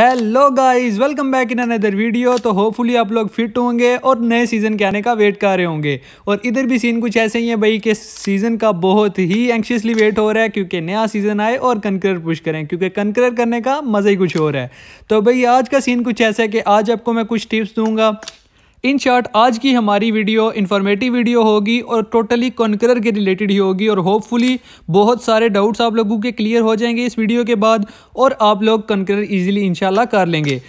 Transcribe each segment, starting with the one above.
hello guys welcome back in another video तो hopefully आप लोग फिट होंगे और नए सीज़न के आने का वेट कर रहे होंगे और इधर भी सीन कुछ ऐसे ही है भाई कि सीज़न का बहुत ही एंक्शियसली वेट हो रहा है क्योंकि नया सीज़न आए और कंक्रर पुश करें क्योंकि कंक्रर करने का मज़ा ही कुछ हो रहा है तो भाई आज का सीन कुछ ऐसा है कि आज आपको मैं कुछ टिप्स दूंगा इन शॉर्ट आज की हमारी वीडियो इन्फॉर्मेटिव वीडियो होगी और टोटली कॉन्करर के रिलेटेड ही होगी और होपफुली बहुत सारे डाउट्स आप लोगों के क्लियर हो जाएंगे इस वीडियो के बाद और आप लोग कॉन्करर ईजिली इंशाल्लाह कर लेंगे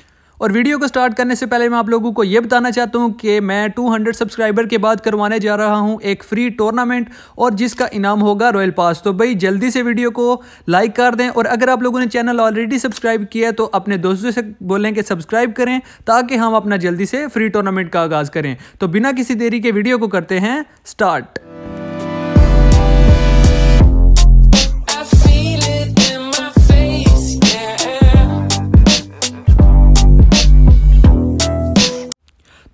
और वीडियो को स्टार्ट करने से पहले मैं आप लोगों को ये बताना चाहता हूँ कि मैं 200 सब्सक्राइबर के बाद करवाने जा रहा हूँ एक फ्री टूर्नामेंट और जिसका इनाम होगा रॉयल पास तो भाई जल्दी से वीडियो को लाइक कर दें और अगर आप लोगों ने चैनल ऑलरेडी सब्सक्राइब किया है तो अपने दोस्तों से बोलें कि सब्सक्राइब करें ताकि हम अपना जल्दी से फ्री टूर्नामेंट का आगाज़ करें तो बिना किसी देरी के वीडियो को करते हैं स्टार्ट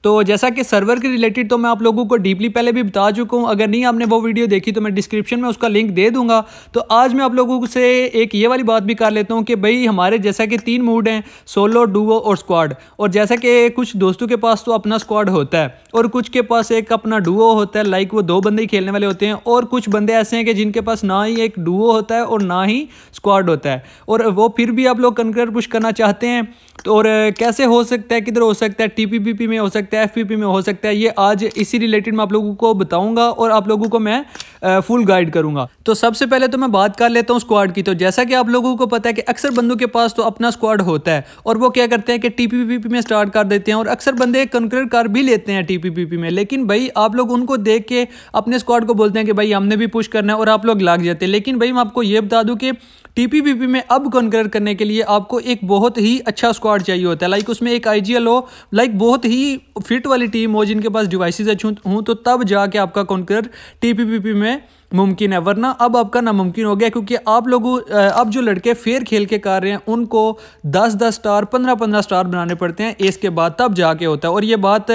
तो जैसा कि सर्वर के रिलेटेड तो मैं आप लोगों को डीपली पहले भी बता चुका हूँ अगर नहीं आपने वो वीडियो देखी तो मैं डिस्क्रिप्शन में उसका लिंक दे दूंगा तो आज मैं आप लोगों से एक ये वाली बात भी कर लेता हूँ कि भाई हमारे जैसा कि तीन मूड हैं सोलो डुओ और स्क्वाड और जैसा कि कुछ दोस्तों के पास तो अपना स्क्वाड होता है और कुछ के पास एक अपना डुओ होता है लाइक वो दो बंदे ही खेलने वाले होते हैं और कुछ बंदे ऐसे हैं कि जिनके पास ना ही एक डुओ होता है और ना ही स्क्वाड होता है और वो फिर भी आप लोग कनकर पुश करना चाहते हैं तो और कैसे हो सकता है किधर हो सकता है टी में हो सकता है सकता है एफ में हो सकता है ये आज इसी रिलेटेड मैं आप लोगों को बताऊंगा और आप लोगों को मैं फुल गाइड करूंगा तो सबसे पहले तो मैं बात कर लेता हूँ स्क्वाड की तो जैसा कि आप लोगों को पता है कि अक्सर बंदों के पास तो अपना स्क्वाड होता है और वो क्या करते हैं कि टी में स्टार्ट कर देते हैं और अक्सर बंदे कंक्रेट कर भी लेते हैं टी में लेकिन भाई आप लोग उनको देख के अपने स्क्वाड को बोलते हैं कि भाई हमने भी पुश करना है और आप लोग लाग जाते हैं लेकिन भाई मैं आपको ये बता दूँ कि टी में अब कॉन्कर करने के लिए आपको एक बहुत ही अच्छा स्क्वाड चाहिए होता है लाइक उसमें एक आई हो लाइक बहुत ही फिट वाली टीम हो जिनके पास डिवाइसेज अच्छी हों तो तब जाके आपका कॉन्कर टी में मुमकिन है वरना अब आपका नामुमकिन हो गया क्योंकि आप लोगों अब जो लड़के फेयर खेल के कर रहे हैं उनको दस दस स्टार पंद्रह पंद्रह स्टार बनाने पड़ते हैं इसके बाद तब जाके होता है और ये बात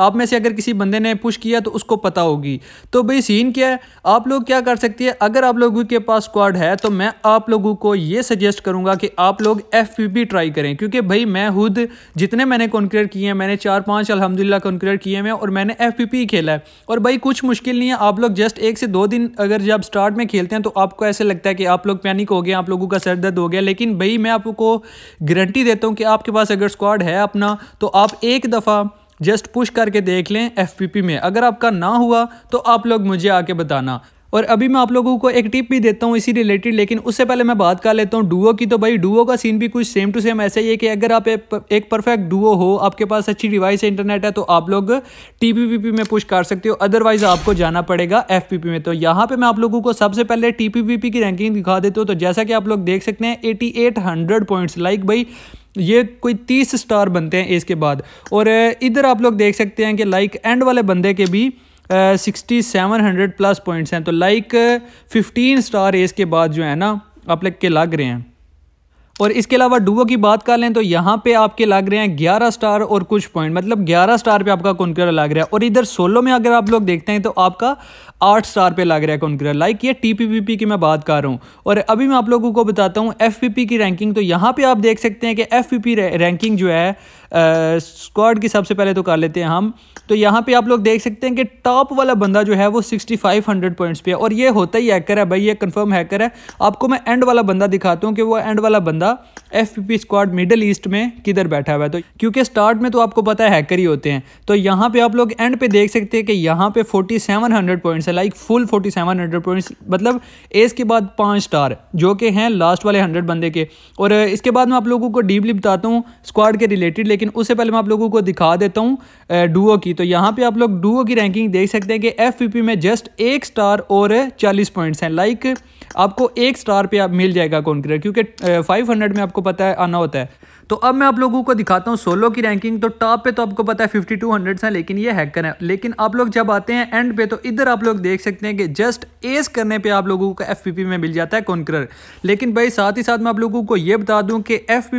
आप में से अगर किसी बंदे ने पुश किया तो उसको पता होगी तो भाई सीन क्या है आप लोग क्या कर सकती है अगर आप लोगों के पास स्क्वाड है तो मैं आप लोगों को ये सजेस्ट करूँगा कि आप लोग एफ ट्राई करें क्योंकि भाई मैं खुद जितने मैंने कॉन्क्रेट किए हैं मैंने चार पाँच अलहमदिल्ला कॉन्क्रेट किए हैं और मैंने एफ खेला है और भाई कुछ मुश्किल नहीं है आप लोग जस्ट एक से दो दिन अगर जब स्टार्ट में खेलते हैं तो आपको ऐसे लगता है कि आप लोग पैनिक हो गए आप लोगों का सर दर्द हो गया लेकिन भाई मैं आपको गारंटी देता हूँ कि आपके पास अगर स्क्वाड है अपना तो आप एक दफ़ा जस्ट पुश करके देख लें एफ में अगर आपका ना हुआ तो आप लोग मुझे आके बताना और अभी मैं आप लोगों को एक टिप भी देता हूँ इसी रिलेटेड लेकिन उससे पहले मैं बात कर लेता हूँ डुओ की तो भाई डुओ का सीन भी कुछ सेम टू सेम ऐसा ही है कि अगर आप एक परफेक्ट डुओ हो आपके पास अच्छी डिवाइस है इंटरनेट है तो आप लोग टी में पुश कर सकते हो अदरवाइज आपको जाना पड़ेगा एफ में तो यहाँ पर मैं आप लोगों को सबसे पहले टी की रैंकिंग दिखा देता हूँ तो जैसा कि आप लोग देख सकते हैं एटी पॉइंट्स लाइक भाई ये कोई तीस स्टार बनते हैं इसके बाद और इधर आप लोग देख सकते हैं कि लाइक एंड वाले बंदे के भी sixty seven hundred plus points हैं तो लाइक फिफ्टीन स्टार एस के बाद जो है ना आप लग के लग रहे हैं और इसके अलावा डुओ की बात कर लें तो यहाँ पे आपके लग रहे हैं 11 स्टार और कुछ पॉइंट मतलब 11 स्टार पे आपका कॉन्क्रर लग रहा है और इधर सोलो में अगर आप लोग देखते हैं तो आपका 8 स्टार पे लग रहा है कॉन्क्रर लाइक ये टी की मैं बात कर रहा हूँ और अभी मैं आप लोगों को बताता हूँ एफ की रैंकिंग तो यहाँ पर आप देख सकते हैं कि एफ रैंकिंग जो है स्क्वाड की सबसे पहले तो कर लेते हैं हम तो यहाँ पे आप लोग देख सकते हैं कि टॉप वाला बंदा जो है वो 6500 पॉइंट्स पे है और ये होता ही हैकर है भाई ये कंफर्म हैकर है आपको मैं एंड वाला बंदा दिखाता हूँ कि वो एंड वाला बंदा F P squad Middle East में किधर बैठा हुआ है तो क्योंकि स्टार्ट में तो आपको पता है हैकर ही होते हैं तो यहाँ पे आप लोग एंड पे देख सकते हैं कि यहाँ पे 4700 पॉइंट्स है लाइक फुल 4700 पॉइंट्स मतलब एस के बाद पाँच स्टार जो कि हैं लास्ट वाले हंड्रेड बंदे के और इसके बाद मैं आप लोगों को डीपली बताता हूँ स्क्वाड के रिलेटेड लेकिन लेकिन उससे पहले मैं आप लोगों को दिखा देता हूँ डुओ की तो यहाँ पे आप लोग डुओ की रैंकिंग देख सकते हैं कि एफ में जस्ट एक स्टार और चालीस पॉइंट्स हैं लाइक आपको एक स्टार पे आप मिल जाएगा कॉन्क्रेट क्योंकि फाइव हंड्रेड में आपको पता है आना होता है तो अब मैं आप लोगों को दिखाता हूँ सोलो की रैंकिंग तो टॉप पे तो आपको पता है फिफ्टी टू हंड्रेड्स हैं लेकिन ये हैकर है लेकिन आप लोग जब आते हैं एंड पे तो इधर आप लोग देख सकते हैं कि जस्ट एस करने पे आप लोगों को एफ में मिल जाता है कॉन्क्रेट लेकिन भाई साथ ही साथ मैं आप लोगों को ये बता दूँ कि एफ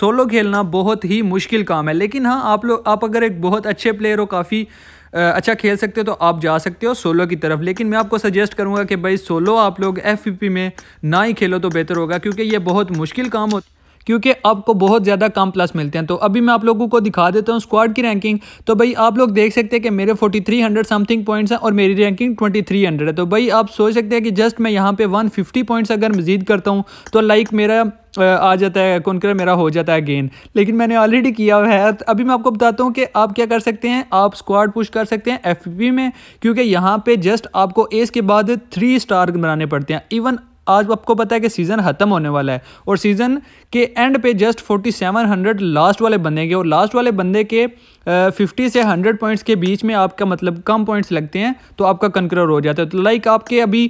सोलो खेलना बहुत ही मुश्किल काम है लेकिन हाँ आप लोग आप अगर एक बहुत अच्छे प्लेयर हो काफ़ी अच्छा खेल सकते हो तो आप जा सकते हो सोलो की तरफ लेकिन मैं आपको सजेस्ट करूँगा कि भाई सोलो आप लोग एफ में ना ही खेलो तो बेहतर होगा क्योंकि ये बहुत मुश्किल काम हो क्योंकि आपको बहुत ज़्यादा कम प्लस मिलते हैं तो अभी मैं आप लोगों को दिखा देता हूँ स्क्वाड की रैंकिंग तो भाई आप लोग देख सकते हैं कि मेरे 4300 समथिंग पॉइंट्स हैं और मेरी रैंकिंग 2300 है तो भाई आप सोच सकते हैं कि जस्ट मैं यहाँ पे 150 पॉइंट्स अगर मजीद करता हूँ तो लाइक मेरा आ जाता है कर मेरा हो जाता है गेन लेकिन मैंने ऑलरेडी किया हुआ है तो अभी मैं आपको बताता हूँ कि आप क्या कर सकते हैं आप स्क्वाड पुश कर सकते हैं एफ में क्योंकि यहाँ पे जस्ट आपको एस के बाद थ्री स्टार बनाने पड़ते हैं इवन आज आपको पता है कि सीज़न ख़त्म होने वाला है और सीज़न के एंड पे जस्ट 4700 लास्ट वाले बंदे के और लास्ट वाले बंदे के फिफ्टी से हंड्रेड पॉइंट्स के बीच में आपका मतलब कम पॉइंट्स लगते हैं तो आपका कंक्रर हो जाता है तो लाइक आपके अभी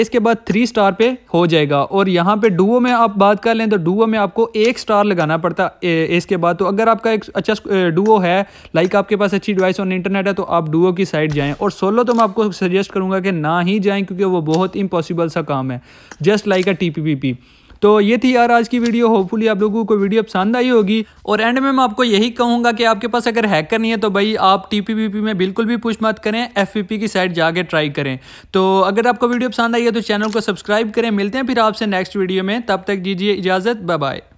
इसके बाद थ्री स्टार पे हो जाएगा और यहाँ पे डुओ में आप बात कर लें तो डुओ में आपको एक स्टार लगाना पड़ता इसके बाद तो अगर आपका एक अच्छा डुओ है लाइक आपके पास अच्छी डिवाइस और इंटरनेट है तो आप डुओ की साइड जाएँ और सोलो तो मैं आपको सजेस्ट करूँगा कि ना ही जाएँ क्योंकि वो बहुत इम्पॉसिबल सा काम है just like a T P P तो ये थी यार आज की वीडियो होपफुली आप लोगों को वीडियो पसंद आई होगी और एंड में मैं आपको यही कहूँगा कि आपके पास अगर हैकर नहीं है तो भाई आप टी में बिल्कुल भी पुश मत करें एफ की साइड जाके ट्राई करें तो अगर आपको वीडियो पसंद आई है तो चैनल को सब्सक्राइब करें मिलते हैं फिर आपसे नेक्स्ट वीडियो में तब तक दीजिए इजाज़त बाय